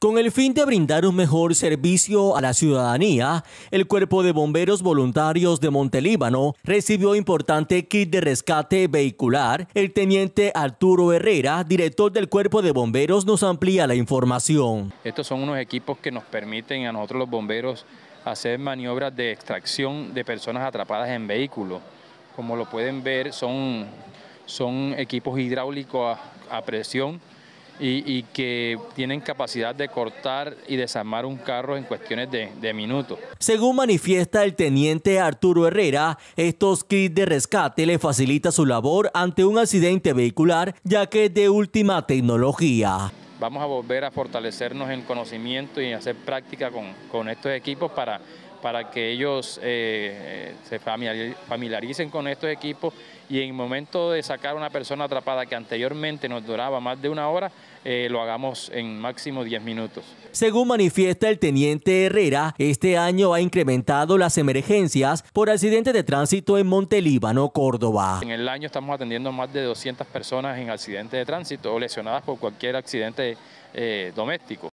Con el fin de brindar un mejor servicio a la ciudadanía, el Cuerpo de Bomberos Voluntarios de Montelíbano recibió importante kit de rescate vehicular. El teniente Arturo Herrera, director del Cuerpo de Bomberos, nos amplía la información. Estos son unos equipos que nos permiten a nosotros los bomberos hacer maniobras de extracción de personas atrapadas en vehículos. Como lo pueden ver, son, son equipos hidráulicos a presión y, que tienen capacidad de cortar y desarmar un carro en cuestiones de, minutos. Según manifiesta el teniente Arturo Herrera, estos kits de rescate le facilita su labor ante un accidente vehicular, ya que es de última tecnología. Vamos a volver a fortalecernos en conocimiento y hacer práctica con, con estos equipos para para que ellos eh, eh, se familiaricen con estos equipos y en el momento de sacar una persona atrapada que anteriormente nos duraba más de una hora, eh, lo hagamos en máximo 10 minutos. Según manifiesta el teniente Herrera, este año ha incrementado las emergencias por accidente de tránsito en Montelíbano, Córdoba. En el año estamos atendiendo más de 200 personas en accidentes de tránsito o lesionadas por cualquier accidente doméstico.